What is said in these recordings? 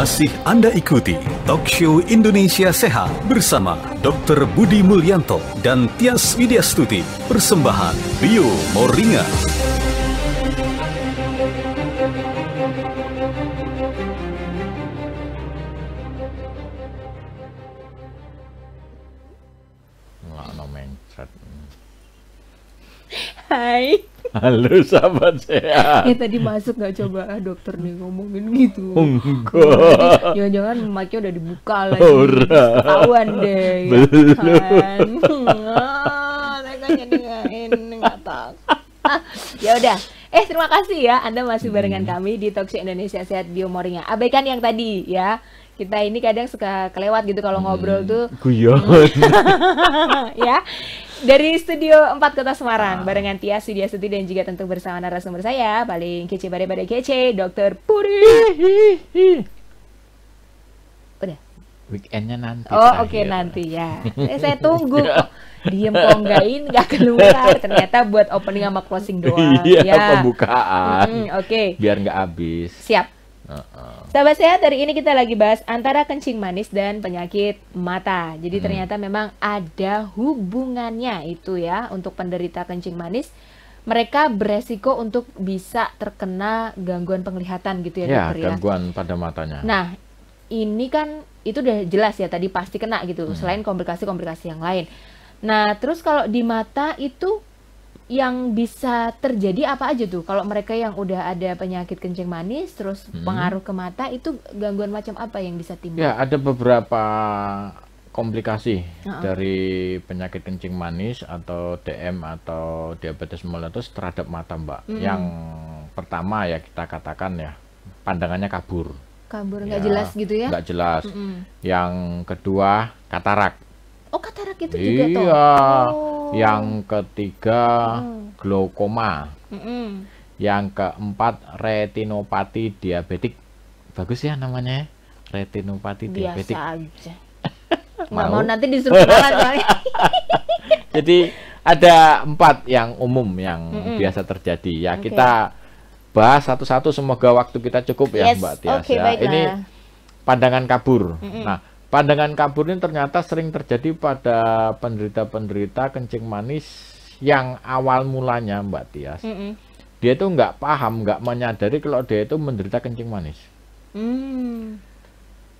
Masih Anda ikuti Talk Indonesia Sehat bersama Dr. Budi Mulyanto dan Tias Widyastuti. Persembahan Bio Moringa. Hai. Halo sahabat sehat. Ya tadi masuk nggak coba ah, dokter nih ngomongin gitu. Enggak. Jangan-jangan mic udah dibuka lagi. Ketahuan deh. Ya Belum. Kan. kan nggak tahu. ya udah. Eh terima kasih ya Anda masih barengan hmm. kami di Toxic Indonesia Sehat Bio Morning. Abaikan yang tadi ya kita ini kadang suka kelewat gitu kalau hmm, ngobrol tuh. Guyon. ya. Dari studio empat Kota Semarang, ah. barengan Tia Sudia Suti dan juga tentu bersama narasumber saya, paling kece bare bare kece, Dokter Puri. Udah. Weekendnya nanti. Oh, oke okay, nanti ya. Eh, saya tunggu. Diem kok enggak ini enggak keluar. Ternyata buat opening sama closing doang. Iya, ya. pembukaan. Hmm, oke. Okay. Biar enggak habis. Siap. Uh-uh. Sahabat sehat, hari ini kita lagi bahas antara kencing manis dan penyakit mata. Jadi hmm. ternyata memang ada hubungannya itu ya untuk penderita kencing manis. Mereka beresiko untuk bisa terkena gangguan penglihatan gitu ya, ya dokter ya. gangguan pada matanya. Nah, ini kan itu udah jelas ya tadi pasti kena gitu. Hmm. Selain komplikasi-komplikasi yang lain. Nah, terus kalau di mata itu yang bisa terjadi apa aja tuh kalau mereka yang udah ada penyakit kencing manis terus hmm. pengaruh ke mata itu gangguan macam apa yang bisa timbul? Ya ada beberapa komplikasi uh-uh. dari penyakit kencing manis atau DM atau diabetes mellitus terhadap mata mbak. Hmm. Yang pertama ya kita katakan ya pandangannya kabur. Kabur nggak ya, jelas gitu ya? Nggak jelas. Hmm. Yang kedua katarak Oh katarak itu iya. juga toh. Iya. Oh. Yang ketiga hmm. glaukoma. Hmm. Yang keempat retinopati diabetik. Bagus ya namanya ya, retinopati Biasa diabetik. aja. mau. mau nanti disuruh jalan Jadi ada empat yang umum yang mm -hmm. biasa terjadi ya okay. kita bahas satu-satu semoga waktu kita cukup ya, yes. ya Mbak Tias okay, ya. ini pandangan kabur mm -hmm. nah Pandangan kabur ini ternyata sering terjadi pada penderita-penderita kencing manis yang awal mulanya Mbak Tias. Mm -mm. Dia itu nggak paham, nggak menyadari kalau dia itu menderita kencing manis. Mm.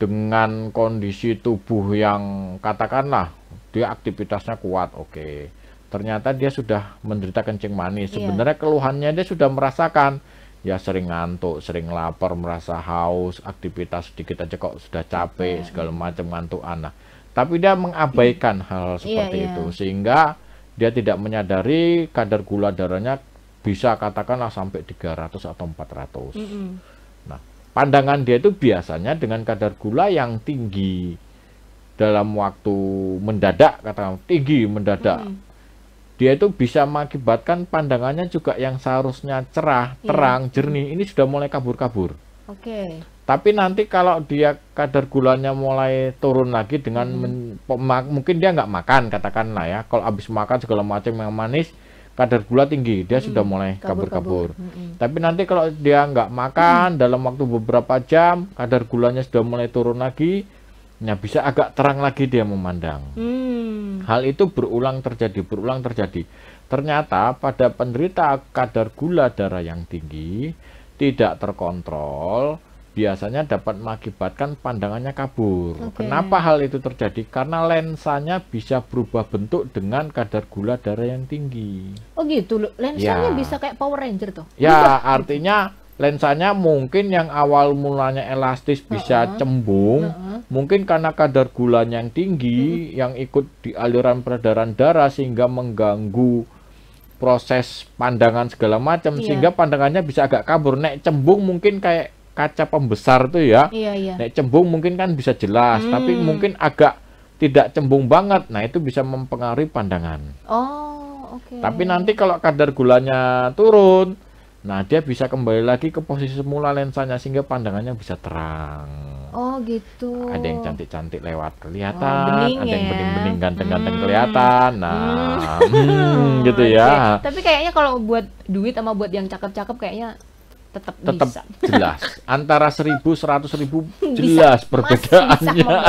Dengan kondisi tubuh yang katakanlah dia aktivitasnya kuat, oke. Okay ternyata dia sudah menderita kencing manis. Iya. Sebenarnya yeah. keluhannya dia sudah merasakan, ya sering ngantuk, sering lapar, merasa haus, aktivitas sedikit aja kok sudah capek yeah. segala macam ngantuk anak. Tapi dia mengabaikan hal iya, seperti yeah, yeah. itu sehingga dia tidak menyadari kadar gula darahnya bisa katakanlah sampai 300 atau 400. Mm -hmm. Nah, pandangan dia itu biasanya dengan kadar gula yang tinggi dalam waktu mendadak katakan tinggi mendadak. Mm -hmm dia itu bisa mengakibatkan pandangannya juga yang seharusnya cerah, iya. terang, jernih ini sudah mulai kabur-kabur. Oke. Okay. Tapi nanti kalau dia kadar gulanya mulai turun lagi dengan hmm. mungkin dia nggak makan katakanlah ya. Kalau habis makan segala macam yang manis, kadar gula tinggi, dia hmm. sudah mulai kabur-kabur. Hmm. Tapi nanti kalau dia nggak makan hmm. dalam waktu beberapa jam, kadar gulanya sudah mulai turun lagi, ya bisa agak terang lagi dia memandang. Hmm. Hal itu berulang terjadi, berulang terjadi. Ternyata pada penderita kadar gula darah yang tinggi tidak terkontrol biasanya dapat mengakibatkan pandangannya kabur. Okay. Kenapa hal itu terjadi? Karena lensanya bisa berubah bentuk dengan kadar gula darah yang tinggi. Oh gitu, lensanya ya. bisa kayak Power Ranger tuh. Ya, artinya lensanya mungkin yang awal mulanya elastis bisa uh -huh. cembung, uh -huh. mungkin karena kadar gulanya yang tinggi uh -huh. yang ikut di aliran peredaran darah sehingga mengganggu proses pandangan segala macam yeah. sehingga pandangannya bisa agak kabur. Nek cembung mungkin kayak kaca pembesar tuh ya. yeah, yeah. Nek cembung mungkin kan bisa jelas, hmm. tapi mungkin agak tidak cembung banget. Nah, itu bisa mempengaruhi pandangan. Oh, oke. Okay. Tapi nanti kalau kadar gulanya turun, Nah, dia bisa kembali lagi ke posisi semula lensanya sehingga pandangannya bisa terang. Oh, gitu. Ada yang cantik-cantik lewat kelihatan, oh, ada yang ya. bening-bening ganteng-ganteng hmm. kelihatan. Nah, hmm. Hmm, gitu ya. Okay. Tapi kayaknya kalau buat duit sama buat yang cakep-cakep kayaknya tetap tetap jelas antara seribu seratus ribu jelas bisa, perbedaannya.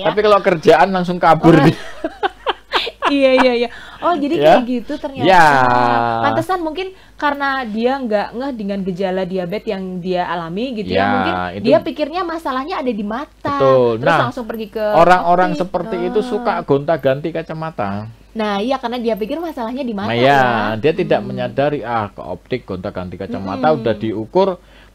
ya. Tapi kalau kerjaan langsung kabur oh. iya iya iya. Oh jadi yeah. kayak gitu ternyata. Ya. Pantesan mungkin karena dia nggak ngeh dengan gejala diabetes yang dia alami gitu ya, ya mungkin itu... dia pikirnya masalahnya ada di mata. Betul. Terus nah, langsung pergi ke orang-orang seperti itu ah. suka gonta-ganti kacamata. Nah, iya karena dia pikir masalahnya di mata. Nah, iya, ya, kan? dia tidak hmm. menyadari ah ke optik gonta-ganti kacamata hmm. udah diukur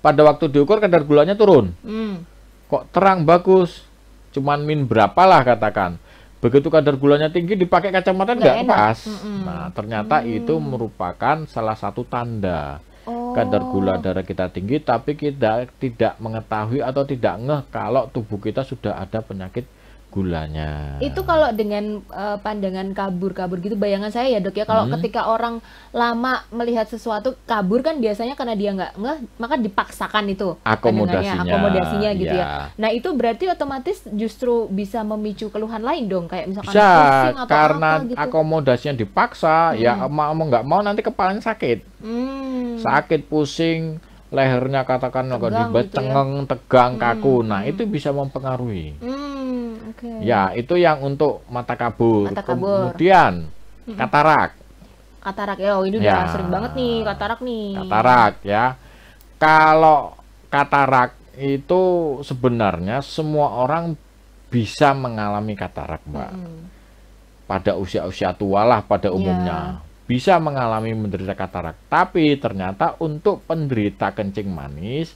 pada waktu diukur kadar gulanya turun. Hmm. Kok terang bagus. Cuman min berapa lah katakan begitu kadar gulanya tinggi dipakai kacamata nggak pas. Mm hmm Nah, ternyata mm. itu merupakan salah satu tanda oh. kadar gula darah kita tinggi tapi kita tidak mengetahui atau tidak ngeh kalau tubuh kita sudah ada penyakit gulanya. Itu kalau dengan uh, pandangan kabur-kabur gitu bayangan saya ya dok ya kalau hmm. ketika orang lama melihat sesuatu kabur kan biasanya karena dia nggak ngeh maka dipaksakan itu akomodasinya, akomodasinya gitu ya. ya. Nah itu berarti otomatis justru bisa memicu keluhan lain dong kayak misalkan bisa, atau karena apa, gitu. akomodasinya dipaksa ya hmm. ya mau nggak mau nanti kepalanya sakit, hmm. sakit pusing lehernya katakan agak dibetengeng, gitu ya? tegang, hmm. kaku. Nah, hmm. itu bisa mempengaruhi. Hmm, okay. Ya, itu yang untuk mata kabur. Mata kabur. Kemudian hmm. katarak. Katarak ya, oh ini ya. udah sering banget nih katarak nih. Katarak ya. Kalau katarak itu sebenarnya semua orang bisa mengalami katarak, Mbak. Hmm. Pada usia-usia tua lah pada ya. umumnya. Ya bisa mengalami menderita katarak. Tapi ternyata untuk penderita kencing manis,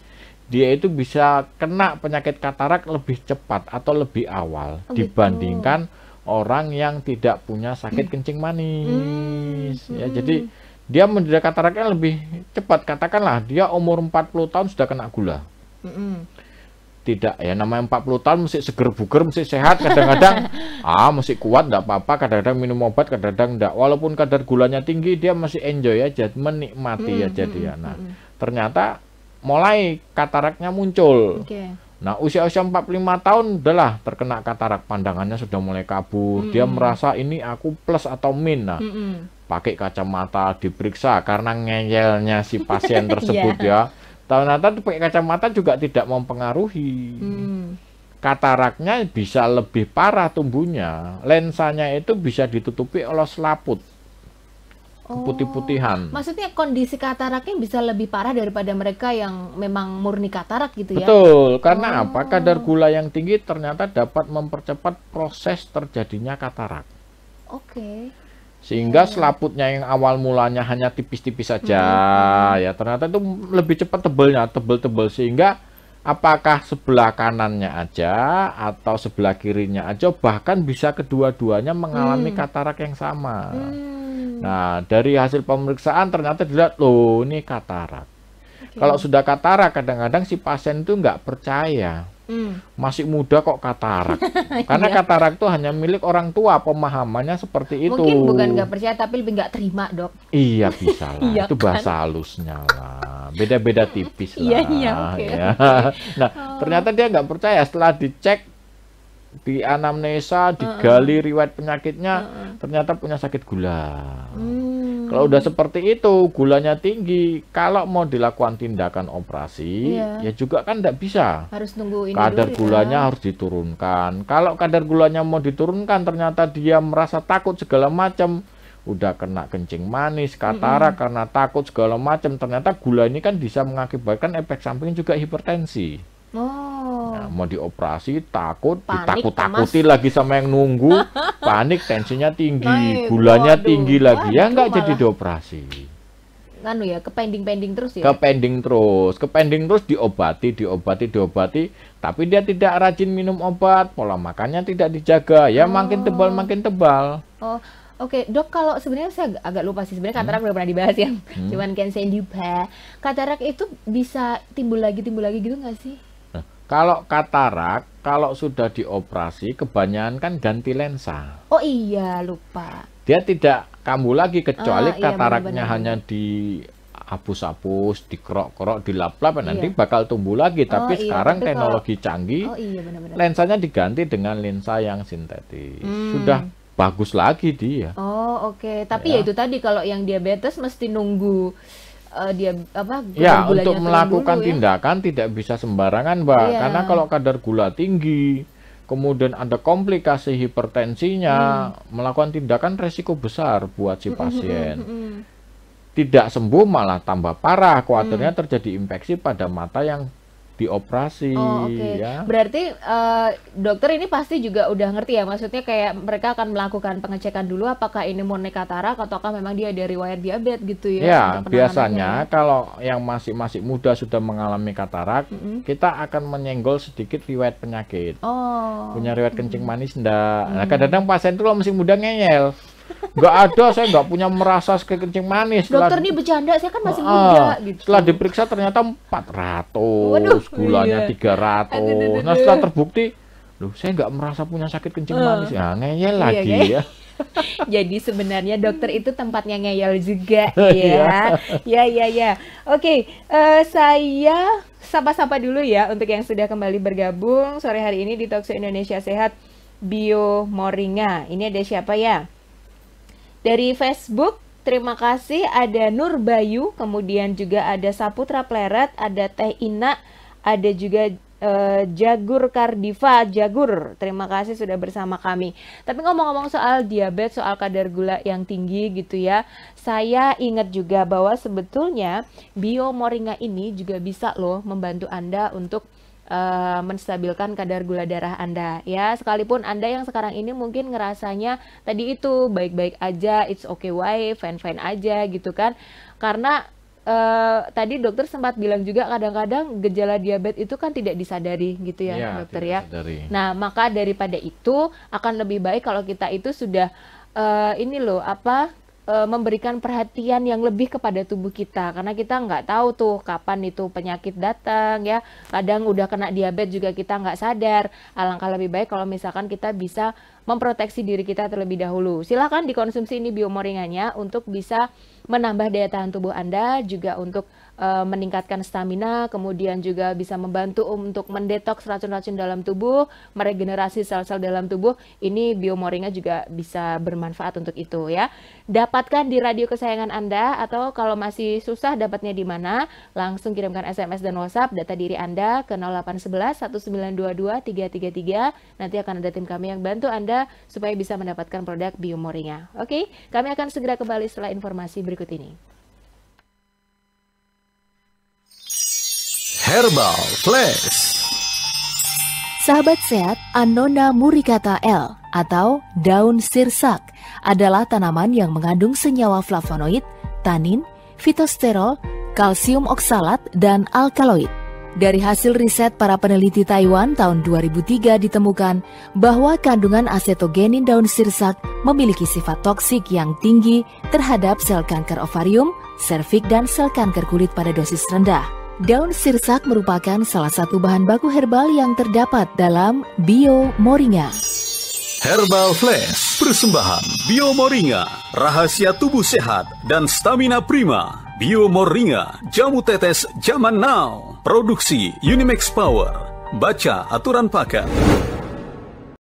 dia itu bisa kena penyakit katarak lebih cepat atau lebih awal oh, gitu. dibandingkan orang yang tidak punya sakit hmm. kencing manis. Hmm. Ya, hmm. jadi hmm. dia menderita kataraknya lebih cepat. Katakanlah dia umur 40 tahun sudah kena gula. Hmm. hmm tidak ya namanya 40 tahun mesti seger buger mesti sehat kadang-kadang ah mesti kuat nggak apa-apa kadang-kadang minum obat kadang-kadang enggak walaupun kadar gulanya tinggi dia masih enjoy aja menikmati hmm, aja hmm, dia nah hmm. ternyata mulai kataraknya muncul okay. Nah, usia-usia 45 tahun udahlah terkena katarak, pandangannya sudah mulai kabur. -hmm. Dia merasa ini aku plus atau min. Nah, hmm, -hmm. pakai kacamata diperiksa karena ngeyelnya si pasien tersebut yeah. ya Ternyata tahun pakai kacamata juga tidak mempengaruhi. Hmm. Kataraknya bisa lebih parah tumbuhnya. Lensanya itu bisa ditutupi oleh selaput. Oh. putih-putihan. Maksudnya kondisi kataraknya bisa lebih parah daripada mereka yang memang murni katarak gitu ya? Betul, karena oh. apa? Kadar gula yang tinggi ternyata dapat mempercepat proses terjadinya katarak. Oke. Okay sehingga iya. selaputnya yang awal mulanya hanya tipis-tipis saja hmm. ya ternyata itu lebih cepat tebelnya tebel-tebel sehingga apakah sebelah kanannya aja atau sebelah kirinya aja bahkan bisa kedua-duanya mengalami hmm. katarak yang sama hmm. nah dari hasil pemeriksaan ternyata dilihat loh ini katarak okay. kalau sudah katarak kadang-kadang si pasien itu nggak percaya Hmm. masih muda kok katarak. Iya. Karena iya. katarak itu hanya milik orang tua, pemahamannya seperti itu. Mungkin bukan nggak percaya, tapi lebih nggak terima dok. Iya bisa lah, iya, itu bahasa kan? halusnya lah. Beda-beda tipis iya, lah. Iya iya. Okay, okay. Nah oh. ternyata dia nggak percaya setelah dicek di anamnesa, digali uh -uh. riwayat penyakitnya, uh -uh. ternyata punya sakit gula. Hmm kalau udah seperti itu, gulanya tinggi. Kalau mau dilakukan tindakan operasi, iya. ya juga kan tidak bisa. Harus nunggu ini Kadar dulu, ya. gulanya ya. harus diturunkan. Kalau kadar gulanya mau diturunkan, ternyata dia merasa takut segala macam. Udah kena kencing manis, katara mm -hmm. karena takut segala macam. Ternyata gula ini kan bisa mengakibatkan efek samping juga hipertensi. Oh. Nah, mau dioperasi takut, ditakut-takuti lagi sama yang nunggu, panik, tensinya tinggi, Naik, gulanya waduh, tinggi lagi, ya nggak jadi dioperasi. Anu ya, ke pending-pending terus ya? Ke pending terus, ke pending terus diobati, diobati, diobati, tapi dia tidak rajin minum obat, pola makannya tidak dijaga, ya oh. makin tebal, makin tebal. Oh. Oke, okay, dok kalau sebenarnya saya agak, agak lupa sih sebenarnya katarak hmm. udah pernah dibahas ya hmm. cuman saya saya Katarak itu bisa timbul lagi timbul lagi gitu nggak sih? Kalau katarak, kalau sudah dioperasi, kebanyakan kan ganti lensa. Oh iya, lupa. Dia tidak kambuh lagi kecuali oh, iya, kataraknya bener -bener. hanya di hapus dikerok-kerok, dilap-lap, nah, iya. nanti bakal tumbuh lagi. Oh, tapi iya, sekarang tapi teknologi kalau... canggih, oh, iya, benar -benar. lensanya diganti dengan lensa yang sintetis. Hmm. Sudah bagus lagi dia. Oh oke, okay. tapi ya. ya itu tadi kalau yang diabetes mesti nunggu uh, dia apa ya untuk melakukan dulu, ya. tindakan ya? tidak bisa sembarangan mbak ya. karena kalau kadar gula tinggi kemudian ada komplikasi hipertensinya hmm. melakukan tindakan resiko besar buat si hmm, hmm, hmm, pasien hmm. tidak sembuh malah tambah parah khawatirnya hmm. terjadi infeksi pada mata yang dioperasi oh, okay. ya. Berarti uh, dokter ini pasti juga udah ngerti ya maksudnya kayak mereka akan melakukan pengecekan dulu apakah ini murni katarak ataukah memang dia ada riwayat diabetes gitu ya. Ya, biasanya ya. kalau yang masih masih muda sudah mengalami katarak, mm -hmm. kita akan menyenggol sedikit riwayat penyakit. Oh. Punya riwayat kencing manis ndak. Mm -hmm. Nah, kadang-kadang pasien itu masih muda ngeyel nggak ada saya nggak punya merasa kayak kencing manis dokter setelah, ini bercanda saya kan masih uh, muda gitu setelah diperiksa ternyata 400 Waduh, gulanya iya. 300 aduh, aduh, aduh. nah setelah terbukti loh saya nggak merasa punya sakit kencing uh. manis ya ngeyel iya, lagi iya, ya Jadi sebenarnya dokter itu tempatnya ngeyel juga iya. ya. ya ya ya. Oke, uh, saya sapa-sapa dulu ya untuk yang sudah kembali bergabung sore hari ini di Talkshow Indonesia Sehat Bio Moringa. Ini ada siapa ya? Dari Facebook, terima kasih ada Nur Bayu, kemudian juga ada Saputra Pleret, ada Teh Ina, ada juga uh, Jagur Kardiva Jagur. Terima kasih sudah bersama kami. Tapi ngomong-ngomong soal diabetes, soal kadar gula yang tinggi gitu ya. Saya ingat juga bahwa sebetulnya bio moringa ini juga bisa loh membantu Anda untuk uh, menstabilkan kadar gula darah Anda ya. Sekalipun Anda yang sekarang ini mungkin ngerasanya tadi itu baik-baik aja, it's okay wife, fine-fine aja gitu kan. Karena Uh, tadi dokter sempat bilang juga kadang-kadang gejala diabetes itu kan tidak disadari gitu ya, iya, ya dokter ya. Sadari. Nah maka daripada itu akan lebih baik kalau kita itu sudah uh, ini loh apa uh, memberikan perhatian yang lebih kepada tubuh kita karena kita nggak tahu tuh kapan itu penyakit datang ya kadang udah kena diabetes juga kita nggak sadar alangkah lebih baik kalau misalkan kita bisa memproteksi diri kita terlebih dahulu silahkan dikonsumsi ini biomoringannya untuk bisa menambah daya tahan tubuh anda juga untuk uh, meningkatkan stamina, kemudian juga bisa membantu untuk mendetoks racun-racun dalam tubuh, meregenerasi sel-sel dalam tubuh. Ini biomoringa juga bisa bermanfaat untuk itu ya. Dapatkan di radio kesayangan Anda atau kalau masih susah dapatnya di mana, langsung kirimkan SMS dan WhatsApp data diri Anda ke 0811 1922 333. Nanti akan ada tim kami yang bantu Anda supaya bisa mendapatkan produk biomoringa. Oke, kami akan segera kembali setelah informasi berikut ini. Herbal Flash. Sahabat sehat, Anona muricata L atau daun sirsak adalah tanaman yang mengandung senyawa flavonoid, tanin, fitosterol, kalsium oksalat, dan alkaloid. Dari hasil riset para peneliti Taiwan tahun 2003 ditemukan bahwa kandungan asetogenin daun sirsak memiliki sifat toksik yang tinggi terhadap sel kanker ovarium, servik dan sel kanker kulit pada dosis rendah. Daun sirsak merupakan salah satu bahan baku herbal yang terdapat dalam Bio Moringa. Herbal Flash, persembahan Bio Moringa, rahasia tubuh sehat dan stamina prima. Bio Moringa, jamu tetes zaman now. Produksi Unimax Power. Baca aturan pakai.